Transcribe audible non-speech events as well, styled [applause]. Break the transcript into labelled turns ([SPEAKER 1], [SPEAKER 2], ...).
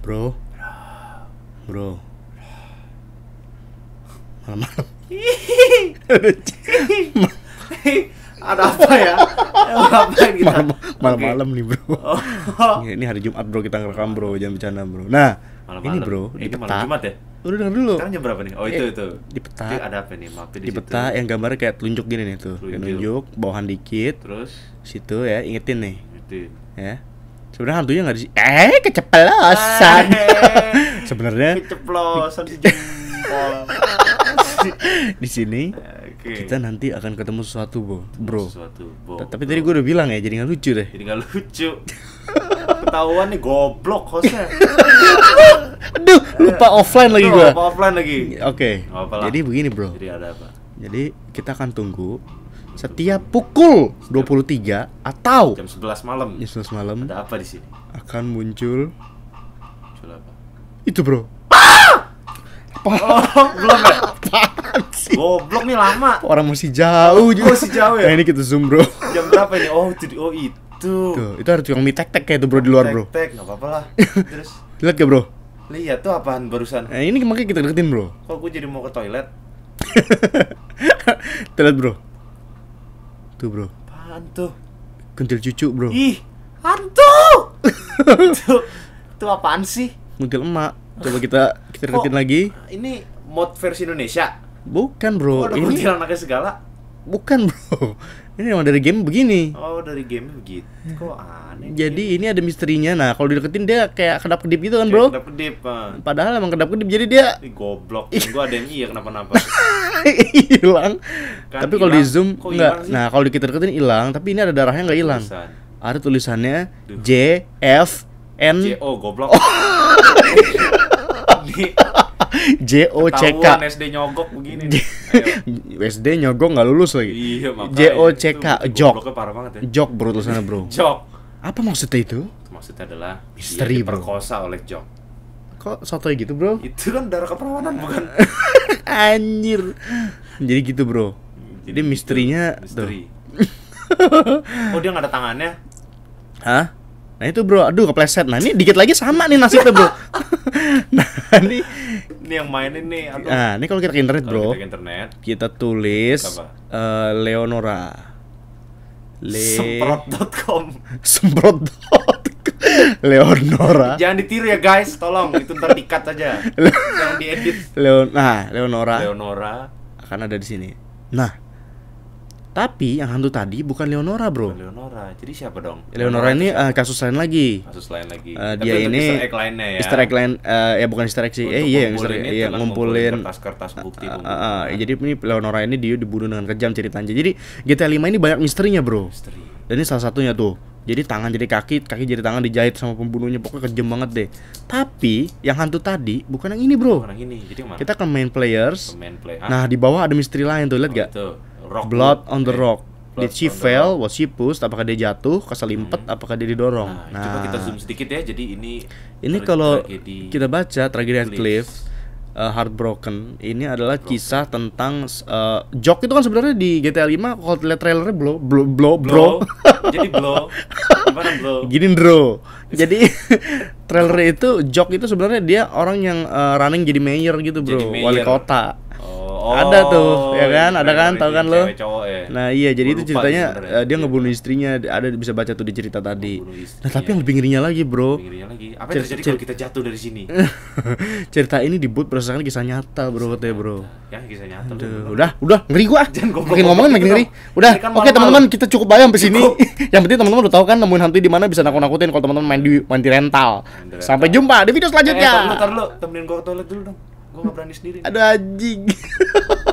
[SPEAKER 1] bro bro malam-malam ada apa ya ngapain kita malam-malam okay. nih bro oh. ini hari Jumat bro kita ngerekam bro jangan bercanda bro nah malam -malam. ini bro eh, di peta malam Jumat ya udah dengar dulu sekarang jam berapa nih oh itu eh, itu di peta ada apa nih Mapi di, peta yang gambar kayak telunjuk gini nih tuh telunjuk bawahan dikit terus situ ya ingetin nih ingetin ya sebenarnya hantunya nggak di eh keceplosan ah, [laughs] sebenarnya keceplosan di [laughs] di sini okay. kita nanti akan ketemu sesuatu bro bro sesuatu, bo, tapi tadi gue udah bilang ya jadi nggak lucu deh jadi nggak lucu ketahuan nih goblok hostnya aduh lupa offline lagi gue lupa offline lagi oke okay. jadi begini bro jadi ada apa jadi kita akan tunggu setiap pukul 23 atau jam 11 malam. Jam 11 malam. Ada apa di sini? Akan muncul muncul apa? Itu, Bro. Oh, apa? Oh, belum ya? Goblok nih lama. Orang masih jauh oh, juga. masih jauh ya? Nah, ini kita zoom, Bro. Jam berapa ini? Oh, itu oh itu. Tuh, itu harus yang mie tek-tek kayak itu, Bro, di luar, Bro. Tek-tek, enggak apa-apa lah. [laughs] Terus Lihat ya Bro? Lihat tuh apaan barusan? Nah, ini makanya kita deketin, Bro. Kok gue jadi mau ke toilet? [laughs] Terlihat, Bro hantu bro apaan tuh kuntil cucu bro ih hantu itu itu apaan sih kuntil emak coba kita kita deketin lagi ini mod versi Indonesia bukan bro oh, ini anaknya segala Bukan bro, [laughs] ini memang dari game begini. Oh dari game begitu, kok aneh. Ya? Jadi ini, ada misterinya. Nah kalau dideketin dia kayak kedap kedip gitu kan iya, bro? Kedap kedip. Kan. Padahal emang kedap kedip jadi dia. Ih, goblok. Gue ada yang iya kenapa-napa. [laughs] hilang. Kan tapi kalau di zoom nggak enggak. Nah kalau kita deketin hilang, tapi ini ada darahnya nggak hilang. Ada tulisannya Duh. J F N. J O oh, goblok. Oh. [laughs] J O C K SD nyogok begini SD nyogok nggak lulus lagi iya, J O C K jok ya. jok bro sana bro [laughs] jok apa maksudnya itu maksudnya adalah misteri bro perkosa oleh jok kok sotoy gitu bro itu kan darah keperawanan bukan [laughs] anjir jadi gitu bro jadi, gitu. misterinya misteri [laughs] oh dia nggak ada tangannya hah Nah itu bro, aduh kepleset. Nah ini dikit lagi sama nih nasibnya bro. [laughs] nah ini ini yang mainin nih. Aduh. Nah ini kalau kita ke internet bro, kita, ke internet, kita tulis Uh, Leonora. Le... Semprot.com Semprot.com [laughs] Leonora Jangan ditiru ya guys, tolong itu ntar dikat aja. Le... Jangan diedit. Leon nah, Leonora. Leonora akan ada di sini. Nah, tapi yang hantu tadi bukan Leonora, bro. Bukan Leonora. Jadi siapa dong? Leonora, ini uh, kasus lain lagi. Kasus lain lagi. Uh, Tapi dia ini Easter egg lainnya ya. Easter uh, ya bukan Easter egg sih. eh iya, Easter egg, iya, ngumpulin kertas-kertas bukti. Uh, uh, uh, uh, uh, jadi ini Leonora ini dia dibunuh dengan kejam ceritanya. Jadi GTA 5 ini banyak misterinya, bro. Misteri. Dan ini salah satunya tuh. Jadi tangan jadi kaki, kaki jadi tangan dijahit sama pembunuhnya pokoknya kejam banget deh. Tapi yang hantu tadi bukan yang ini, bro. Bukan yang ini. Jadi mana? Kita ke main players. Ke main play. Ah. Nah, di bawah ada misteri lain tuh, lihat oh, gak? Itu rock blood on the eh, rock did she fail was she pushed apakah dia jatuh keselimpet hmm. apakah dia didorong nah, coba kita nah. zoom sedikit ya jadi ini ini kalau kita baca tragedi Cliff uh, eh, Heartbroken ini adalah Broken. kisah tentang uh, eh, Jok itu kan sebenarnya di GTA 5 kalau lihat trailernya blow blow blow bro [laughs] jadi blow gimana blow [laughs] gini bro jadi [laughs] trailer itu Jok itu sebenarnya dia orang yang uh, running jadi mayor gitu bro jadi mayor. wali kota Oh, ada tuh, ya iya, kan? Iya, ada kan? Iya, tau kan lo? ya. Nah, iya jadi itu ceritanya eh, dia ngebunuh istrinya, ada bisa baca tuh di cerita tadi. Nah, tapi yang lebih ngerinya lagi, Bro. Ngerinya lagi. Apa yang terjadi kalau kita jatuh dari sini? [laughs] cerita ini dibuat berdasarkan kisah nyata, Bro, katanya, Bro. Ya, kisah nyata. Aduh, udah, udah ngeri gua. Makin ngomongin makin ngeri. Udah. Kan Oke, teman-teman, kita cukup aja sampai sini. [laughs] Yang penting teman-teman udah tahu kan nemuin hantu di mana bisa nakut-nakutin kalau teman-teman main di main di rental. Sampai jumpa di video selanjutnya. Eh, temenin gua ke toilet dulu dong gue gak berani sendiri aduh anjing [laughs]